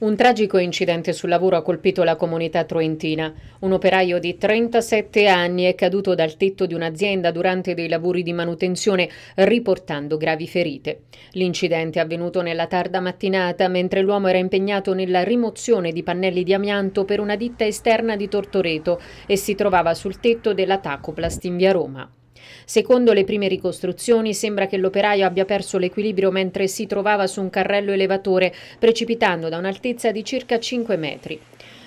Un tragico incidente sul lavoro ha colpito la comunità troentina. Un operaio di 37 anni è caduto dal tetto di un'azienda durante dei lavori di manutenzione, riportando gravi ferite. L'incidente è avvenuto nella tarda mattinata mentre l'uomo era impegnato nella rimozione di pannelli di amianto per una ditta esterna di Tortoreto e si trovava sul tetto della Tacoplast in via Roma. Secondo le prime ricostruzioni sembra che l'operaio abbia perso l'equilibrio mentre si trovava su un carrello elevatore, precipitando da un'altezza di circa 5 metri.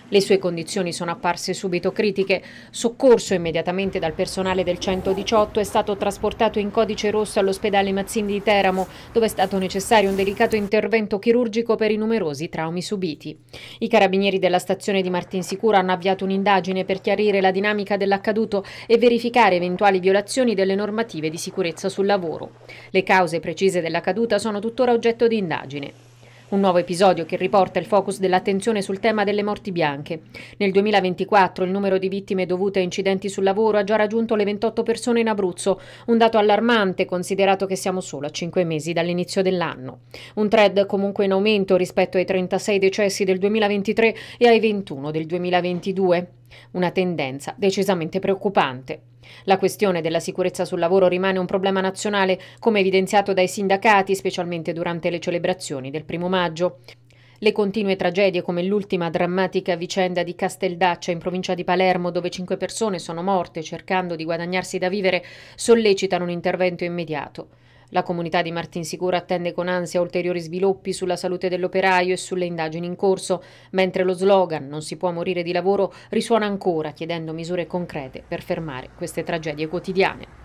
Le sue condizioni sono apparse subito critiche. Soccorso immediatamente dal personale del 118 è stato trasportato in codice rosso all'ospedale Mazzini di Teramo, dove è stato necessario un delicato intervento chirurgico per i numerosi traumi subiti. I carabinieri della stazione di Martinsicura hanno avviato un'indagine per chiarire la dinamica dell'accaduto e verificare eventuali violazioni delle normative di sicurezza sul lavoro. Le cause precise della caduta sono tuttora oggetto di indagine. Un nuovo episodio che riporta il focus dell'attenzione sul tema delle morti bianche. Nel 2024 il numero di vittime dovute a incidenti sul lavoro ha già raggiunto le 28 persone in Abruzzo, un dato allarmante considerato che siamo solo a 5 mesi dall'inizio dell'anno. Un trend comunque in aumento rispetto ai 36 decessi del 2023 e ai 21 del 2022. Una tendenza decisamente preoccupante. La questione della sicurezza sul lavoro rimane un problema nazionale, come evidenziato dai sindacati, specialmente durante le celebrazioni del primo maggio. Le continue tragedie come l'ultima drammatica vicenda di Casteldaccia in provincia di Palermo dove cinque persone sono morte cercando di guadagnarsi da vivere sollecitano un intervento immediato. La comunità di Martinsicuro attende con ansia ulteriori sviluppi sulla salute dell'operaio e sulle indagini in corso, mentre lo slogan Non si può morire di lavoro risuona ancora chiedendo misure concrete per fermare queste tragedie quotidiane.